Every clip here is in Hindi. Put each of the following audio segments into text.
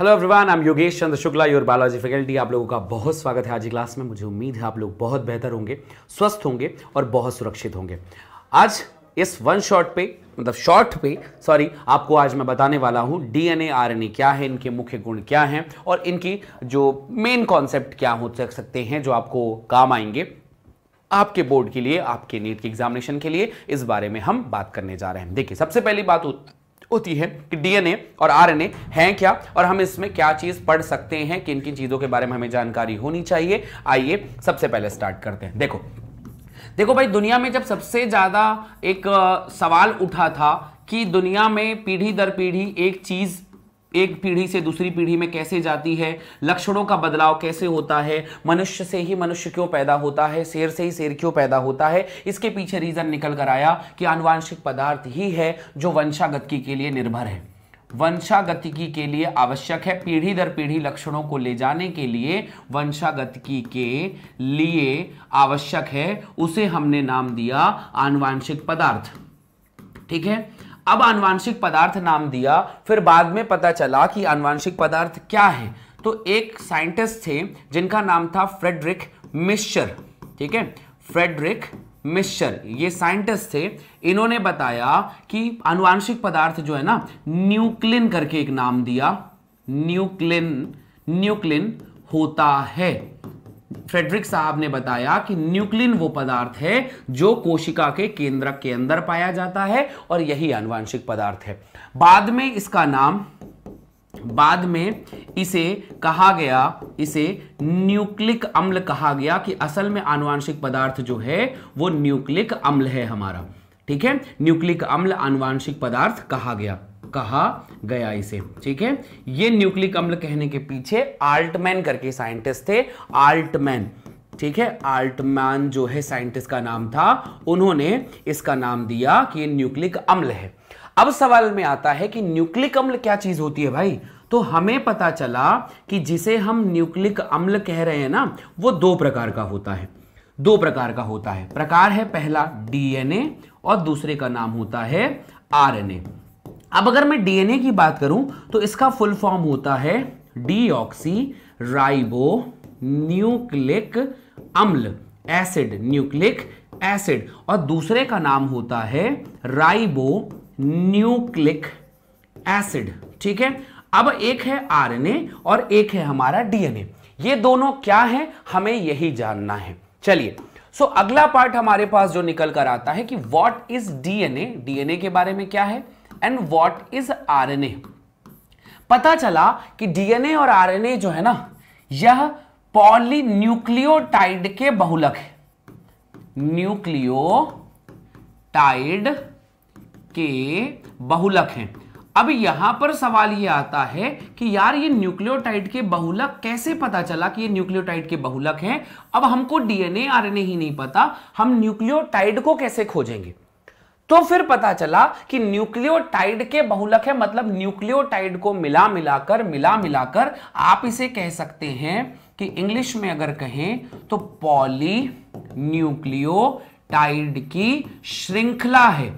hello everyone I am Yogesh Chandra Shukla your biology faculty आप लोगों का बहुत स्वागत है आज की क्लास में मुझे उम्मीद है आप लोग बहुत बेहतर होंगे स्वस्थ होंगे और बहुत सुरक्षित होंगे आज इस वन शॉट पे मतलब शॉर्ट पे सॉरी आपको आज मैं बताने वाला हूँ डीएनए आरएनए क्या है इनके मुख्य गुण क्या हैं और इनकी जो मेन कॉन्सेप्ट क्या हो सकते हैं जो आपको काम आएंगे आपके बोर्ड के लिए आपके नीट के एग्जामिनेशन के लिए इस बारे में हम बात करने जा रहे हैं देखिए सबसे पहली बात होती है कि डीएनए और आरएनए हैं क्या और हम इसमें क्या चीज पढ़ सकते हैं किन किन चीजों के बारे में हमें जानकारी होनी चाहिए आइए सबसे पहले स्टार्ट करते हैं देखो देखो भाई दुनिया में जब सबसे ज्यादा एक सवाल उठा था कि दुनिया में पीढ़ी दर पीढ़ी एक चीज एक पीढ़ी से दूसरी पीढ़ी में कैसे जाती है लक्षणों का बदलाव कैसे होता है मनुष्य से ही मनुष्य क्यों पैदा होता है शेर से ही शेर क्यों पैदा होता है इसके पीछे रीजन निकल कर आया कि आनुवांशिक पदार्थ ही है जो वंशागति के लिए निर्भर है वंशागतिकी के लिए आवश्यक है पीढ़ी दर पीढ़ी लक्षणों को ले जाने के लिए वंशागतिकी के लिए आवश्यक है उसे हमने नाम दिया आनुवांशिक पदार्थ ठीक है अब अनुवांशिक पदार्थ नाम दिया फिर बाद में पता चला कि अनुवांशिक पदार्थ क्या है तो एक साइंटिस्ट थे जिनका नाम था फ्रेडरिक मिश्र ठीक है फ्रेडरिक मिश्र ये साइंटिस्ट थे इन्होंने बताया कि अनुवांशिक पदार्थ जो है ना न्यूक्लिन करके एक नाम दिया न्यूक्लिन न्यूक्लिन होता है फ्रेडरिक साहब ने बताया कि न्यूक्लिन वो पदार्थ है जो कोशिका के केंद्र के अंदर पाया जाता है और यही आनुवांशिक पदार्थ है बाद में इसका नाम बाद में इसे कहा गया इसे न्यूक्लिक अम्ल कहा गया कि असल में आनुवांशिक पदार्थ जो है वो न्यूक्लिक अम्ल है हमारा ठीक है न्यूक्लिक अम्ल आनुवांशिक पदार्थ कहा गया कहा गया इसे ठीक है ये न्यूक्लिक अम्ल कहने के पीछे आल्टमैन करके साइंटिस्ट थे आल्टमैन ठीक है आल्टमैन जो है साइंटिस्ट का नाम था उन्होंने इसका नाम दिया कि न्यूक्लिक अम्ल है अब सवाल में आता है कि न्यूक्लिक अम्ल क्या चीज होती है भाई तो हमें पता चला कि जिसे हम न्यूक्लिक अम्ल कह रहे हैं ना वो दो प्रकार का होता है दो प्रकार का होता है प्रकार है पहला डीएनए और दूसरे का नाम होता है आरएनए अब अगर मैं डीएनए की बात करूं तो इसका फुल फॉर्म होता है डीऑक्सी राइबो न्यूक्लिक अम्ल एसिड न्यूक्लिक एसिड और दूसरे का नाम होता है राइबो न्यूक्लिक एसिड ठीक है अब एक है आरएनए और एक है हमारा डीएनए ये दोनों क्या है हमें यही जानना है चलिए सो अगला पार्ट हमारे पास जो निकल कर आता है कि व्हाट इज डीएनए डीएनए के बारे में क्या है एंड व्हाट इज आरएनए पता चला कि डीएनए और आरएनए जो है ना यह पॉली न्यूक्लियोटाइड के बहुलक है न्यूक्लियोटाइड के बहुलक हैं अब यहां पर सवाल यह आता है कि यार ये न्यूक्लियोटाइड के बहुलक कैसे पता चला कि ये न्यूक्लियोटाइड के बहुलक हैं अब हमको डीएनए आरएनए ही नहीं पता हम न्यूक्लियोटाइड को कैसे खोजेंगे तो फिर पता चला कि न्यूक्लियोटाइड के बहुलक है मतलब न्यूक्लियोटाइड को मिला मिलाकर मिला मिलाकर आप इसे कह सकते हैं कि इंग्लिश में अगर कहें तो पॉली न्यूक्लियोटाइड की श्रृंखला है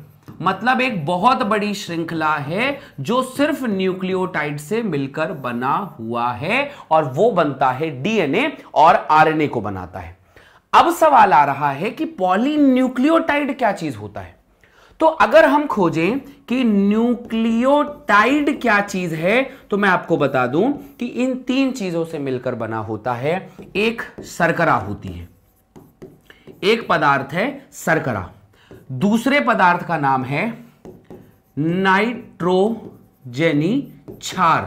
मतलब एक बहुत बड़ी श्रृंखला है जो सिर्फ न्यूक्लियोटाइड से मिलकर बना हुआ है और वो बनता है डीएनए और आरएनए को बनाता है अब सवाल आ रहा है कि पॉली न्यूक्लियोटाइड क्या चीज होता है तो अगर हम खोजें कि न्यूक्लियोटाइड क्या चीज है तो मैं आपको बता दूं कि इन तीन चीजों से मिलकर बना होता है एक सरकरा होती है एक पदार्थ है सरकरा दूसरे पदार्थ का नाम है नाइट्रोजेनी क्षार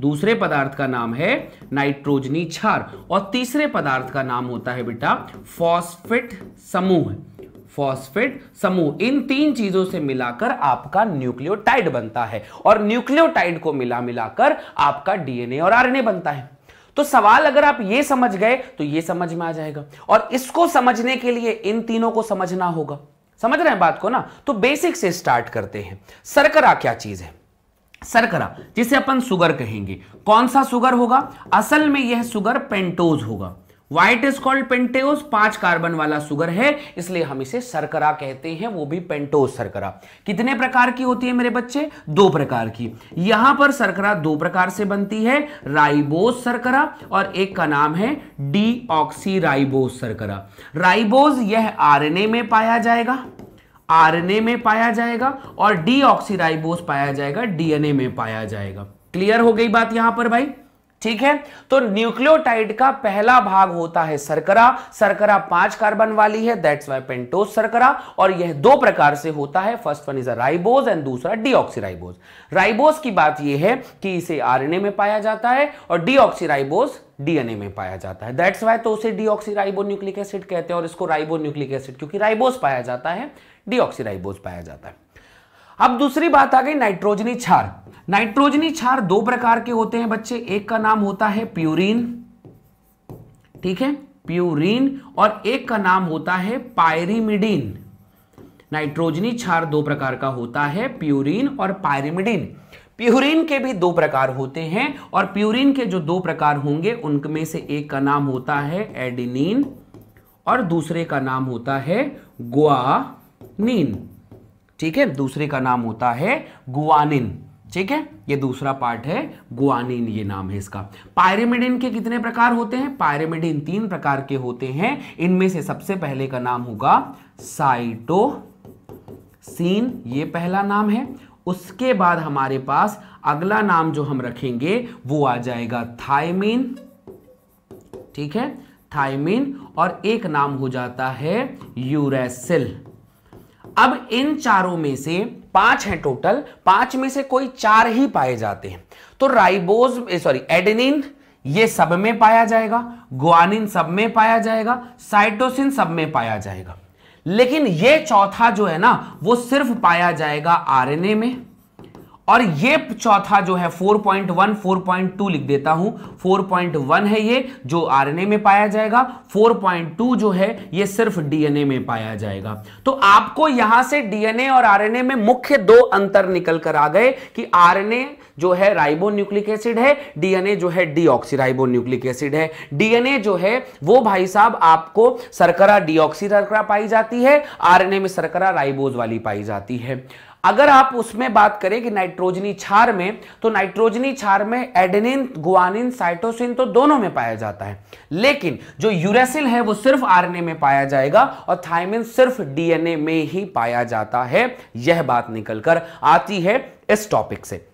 दूसरे पदार्थ का नाम है नाइट्रोजनी क्षार और तीसरे पदार्थ का नाम होता है बेटा फॉस्फेट समूह फॉस्फेट समूह इन तीन चीजों से मिलाकर आपका न्यूक्लियोटाइड बनता है और न्यूक्लियोटाइड को मिला मिलाकर आपका डीएनए और आरएनए बनता है तो सवाल अगर आप ये समझ गए तो ये समझ में आ जाएगा और इसको समझने के लिए इन तीनों को समझना होगा समझ रहे हैं बात को ना तो बेसिक से स्टार्ट करते हैं सरकरा क्या चीज है सरकरा जिसे अपन सुगर कहेंगे कौन सा सुगर होगा असल में यह सुगर पेंटोज होगा व्हाइट इज कॉल्ड पेंटेस पांच कार्बन वाला सुगर है इसलिए हम इसे सरकरा कहते हैं वो भी पेंटोस सरकरा कितने प्रकार की होती है मेरे बच्चे दो प्रकार की यहां पर सरकरा दो प्रकार से बनती है राइबोस सरकरा और एक का नाम है डी ऑक्सी राइबोस सरकरा राइबोज यह आरएनए में पाया जाएगा आरएनए में पाया जाएगा और डी ऑक्सीराइबोस पाया जाएगा डीएनए में पाया जाएगा क्लियर हो गई बात यहां पर भाई ठीक है तो न्यूक्लियोटाइड का पहला भाग होता है सरकरा सरकरा पांच कार्बन वाली है दैट्स वाई पेंटोस सरकरा और यह दो प्रकार से होता है first one is a ribose and दूसरा डीऑक्सीराइबोज राइबोज की बात यह है कि इसे आरएनए में पाया जाता है और डीऑक्सीराइबोज डीएनए में पाया जाता है दैट्स वाई तो उसे डीऑक्सीराइबो न्यूक्लिक एसिड कहते हैं और इसको राइबो न्यूक्लिक एसिड क्योंकि राइबोज पाया जाता है डीऑक्सीराइबोज पाया जाता है अब दूसरी बात आ गई नाइट्रोजनी छार नाइट्रोजनी छार दो प्रकार के होते हैं बच्चे एक का नाम होता है प्यूरिन ठीक है प्यूरिन और एक का नाम होता है पायरिमिडीन नाइट्रोजनी छार दो प्रकार का होता है प्यूरिन और पायरिमिडीन प्यूरिन के भी दो प्रकार होते हैं और प्यूरिन के जो दो प्रकार होंगे उनमें से एक का नाम होता है एडिनिन और दूसरे का नाम होता है गुआनिन ठीक है दूसरे का नाम होता है गुआनिन ठीक है ये दूसरा पार्ट है गुआनिन ये नाम है इसका पायरेमिडिन के कितने प्रकार होते हैं पायरेमिडिन तीन प्रकार के होते हैं इनमें से सबसे पहले का नाम होगा साइटोसिन ये पहला नाम है उसके बाद हमारे पास अगला नाम जो हम रखेंगे वो आ जाएगा थायमिन ठीक है थायमिन और एक नाम हो जाता है यूरेसिल अब इन चारों में से पांच हैं टोटल पांच में से कोई चार ही पाए जाते हैं तो राइबोज सॉरी एडेनिन ये सब में पाया जाएगा ग्वानिन सब में पाया जाएगा साइटोसिन सब में पाया जाएगा लेकिन ये चौथा जो है ना वो सिर्फ पाया जाएगा आरएनए में और ये चौथा जो है 4.1 4.2 लिख देता हूं 4.1 है ये जो आरएनए में पाया जाएगा 4.2 जो है ये सिर्फ डीएनए में पाया जाएगा तो आपको यहां से डीएनए और आरएनए में मुख्य दो अंतर निकल कर आ गए कि आरएनए जो है राइबो न्यूक्लिक एसिड है डीएनए जो है न्यूक्लिक एसिड है डीएनए जो है वो भाई साहब आपको सरकरा डीऑक्सी पाई जाती है आरएनए में सरकरा राइबोज वाली पाई जाती है अगर आप उसमें बात करें कि नाइट्रोजनी छार में तो नाइट्रोजनी छार में एडेनिन गुआनिन साइटोसिन तो दोनों में पाया जाता है लेकिन जो यूरेसिल है वो सिर्फ आरएनए में पाया जाएगा और थायमिन सिर्फ डीएनए में ही पाया जाता है यह बात निकलकर आती है इस टॉपिक से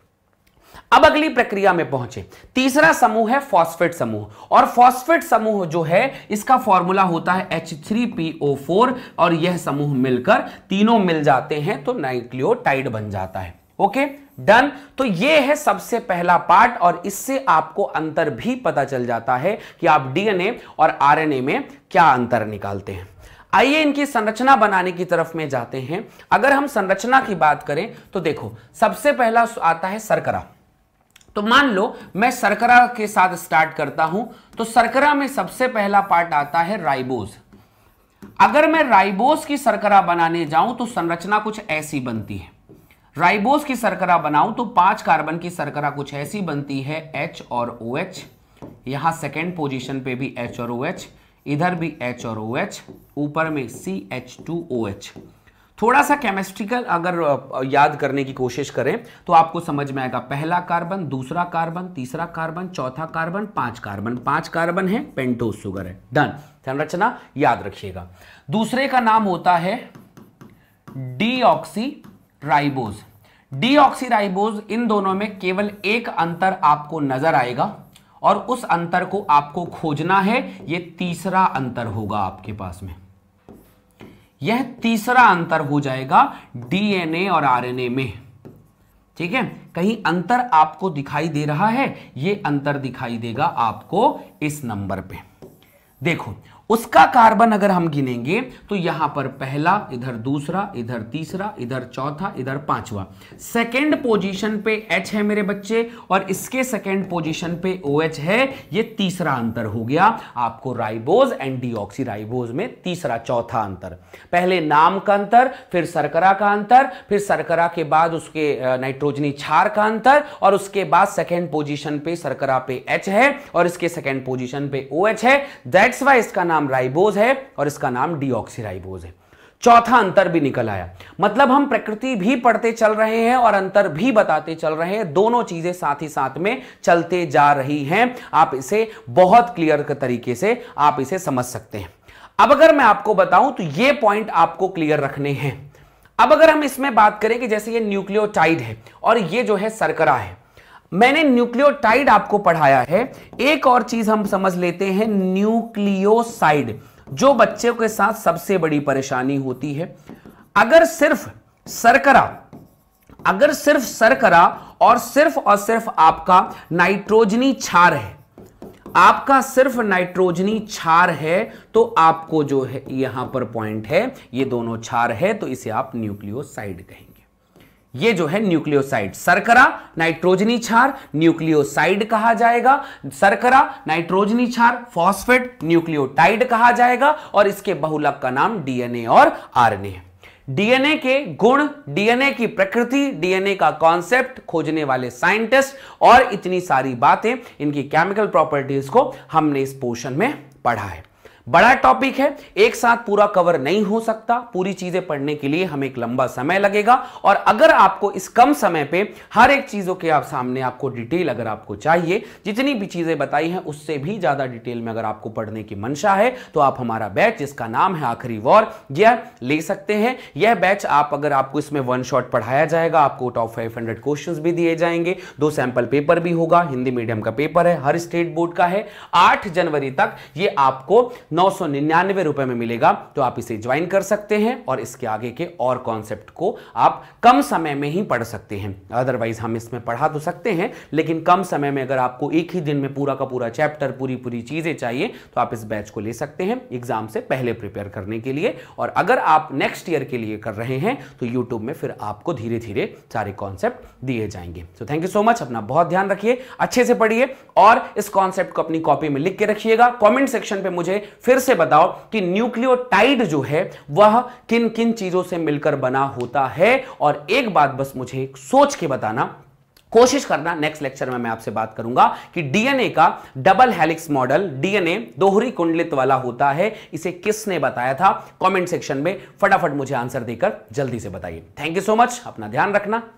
अब अगली प्रक्रिया में पहुंचे तीसरा समूह है फॉस्फेट समूह और फॉस्फेट समूह जो है इसका फॉर्मूला होता है H3PO4 और यह समूह मिलकर तीनों मिल जाते हैं तो नाइक्लियोटाइड बन जाता है ओके डन तो ये है सबसे पहला पार्ट और इससे आपको अंतर भी पता चल जाता है कि आप डीएनए और आरएनए में क्या अंतर निकालते हैं आइए इनकी संरचना बनाने की तरफ में जाते हैं अगर हम संरचना की बात करें तो देखो सबसे पहला आता है सरकरा तो मान लो मैं सरकरा के साथ स्टार्ट करता हूं तो सरकरा में सबसे पहला पार्ट आता है राइबोज अगर मैं राइबोज की सरकरा बनाने जाऊं तो संरचना कुछ ऐसी बनती है राइबोज की सरकरा बनाऊं तो पांच कार्बन की सरकरा कुछ ऐसी बनती है एच और ओ एच यहां सेकेंड पोजिशन पे भी एच और ओ OH, इधर भी एच और ओ OH, ऊपर में C H two O H थोड़ा सा केमिस्ट्रिकल अगर याद करने की कोशिश करें तो आपको समझ में आएगा पहला कार्बन दूसरा कार्बन तीसरा कार्बन चौथा कार्बन पांच कार्बन पांच कार्बन है पेंटोस सुगर है डन संरचना याद रखिएगा दूसरे का नाम होता है डीऑक्सी राइबोज डीऑक्सी राइबोज इन दोनों में केवल एक अंतर आपको नजर आएगा और उस अंतर को आपको खोजना है ये तीसरा अंतर होगा आपके पास में यह तीसरा अंतर हो जाएगा डीएनए और आरएनए में ठीक है कहीं अंतर आपको दिखाई दे रहा है यह अंतर दिखाई देगा आपको इस नंबर पे देखो उसका कार्बन अगर हम गिनेंगे तो यहां पर पहला इधर दूसरा इधर तीसरा इधर चौथा इधर पांचवा सेकेंड पोजीशन पे H है मेरे बच्चे और इसके सेकेंड पोजीशन पे OH है ये तीसरा अंतर हो गया आपको राइबोज एंड डीऑक्सी राइबोज में तीसरा चौथा अंतर पहले नाम का अंतर फिर सरकरा का अंतर फिर सरकरा के बाद उसके नाइट्रोजनी छार का अंतर और उसके बाद सेकेंड पोजिशन पे सरकरा पे एच है और इसके सेकेंड पोजिशन पे ओ OH है दैट्स वाई इसका नाम नाम राइबोज है और इसका नाम डीऑक्सीराइबोज है चौथा अंतर भी निकल आया मतलब हम प्रकृति भी पढ़ते चल रहे हैं और अंतर भी बताते चल रहे हैं दोनों चीजें साथ ही साथ में चलते जा रही हैं आप इसे बहुत क्लियर तरीके से आप इसे समझ सकते हैं अब अगर मैं आपको बताऊं तो ये पॉइंट आपको क्लियर रखने हैं अब अगर हम इसमें बात करें कि जैसे ये न्यूक्लियोटाइड है और ये जो है सरकरा है मैंने न्यूक्लियोटाइड आपको पढ़ाया है एक और चीज हम समझ लेते हैं न्यूक्लियोसाइड जो बच्चों के साथ सबसे बड़ी परेशानी होती है अगर सिर्फ सरकरा अगर सिर्फ सरकरा और सिर्फ और सिर्फ आपका नाइट्रोजनी छार है आपका सिर्फ नाइट्रोजनी छार है तो आपको जो है यहां पर पॉइंट है ये दोनों छार है तो इसे आप न्यूक्लियोसाइड कहें ये जो है न्यूक्लियोसाइड सरकरा नाइट्रोजनी छार न्यूक्लियोसाइड कहा जाएगा सरकरा नाइट्रोजनी छार फॉस्फेट न्यूक्लियोटाइड कहा जाएगा और इसके बहुलक का नाम डीएनए और आरएनए है डीएनए के गुण डीएनए की प्रकृति डीएनए का कॉन्सेप्ट खोजने वाले साइंटिस्ट और इतनी सारी बातें इनकी केमिकल प्रॉपर्टीज को हमने इस पोर्शन में पढ़ा है बड़ा टॉपिक है एक साथ पूरा कवर नहीं हो सकता पूरी चीजें पढ़ने के लिए हमें एक लंबा समय लगेगा और अगर आपको इस कम समय पे हर एक चीजों के आप सामने आपको डिटेल अगर आपको चाहिए जितनी भी चीजें बताई हैं उससे भी ज्यादा डिटेल में अगर आपको पढ़ने की मंशा है तो आप हमारा बैच जिसका नाम है आखिरी वॉर यह ले सकते हैं यह बैच आप अगर आपको इसमें वन शॉट पढ़ाया जाएगा आपको टॉप फाइव हंड्रेड क्वेश्चन भी दिए जाएंगे दो सैंपल पेपर भी होगा हिंदी मीडियम का पेपर है हर स्टेट बोर्ड का है आठ जनवरी तक ये आपको नौ सौ निन्यानवे रुपए में मिलेगा तो आप इसे ज्वाइन कर सकते हैं और इसके आगे के और कॉन्सेप्ट को आप कम समय में ही पढ़ सकते हैं अदरवाइज हम इसमें पढ़ा तो सकते हैं लेकिन कम समय में अगर आपको एक ही दिन में पूरा का पूरा चैप्टर पूरी पूरी चीजें चाहिए तो आप इस बैच को ले सकते हैं एग्जाम से पहले प्रिपेयर करने के लिए और अगर आप नेक्स्ट ईयर के लिए कर रहे हैं तो यूट्यूब में फिर आपको धीरे धीरे सारे कॉन्सेप्ट दिए जाएंगे so thank you so much अपना बहुत ध्यान रखिए अच्छे से पढ़िए और इस कॉन्सेप्ट को अपनी कॉपी में लिख के रखिएगा कॉमेंट सेक्शन पर मुझे फिर से बताओ कि न्यूक्लियोटाइड जो है वह किन किन चीजों से मिलकर बना होता है और एक बात बस मुझे सोच के बताना कोशिश करना नेक्स्ट लेक्चर में मैं आपसे बात करूंगा कि डीएनए का डबल हेलिक्स मॉडल डीएनए दोहरी कुंडलित वाला होता है इसे किसने बताया था कमेंट सेक्शन में फटाफट मुझे आंसर देकर जल्दी से बताइए थैंक यू सो मच अपना ध्यान रखना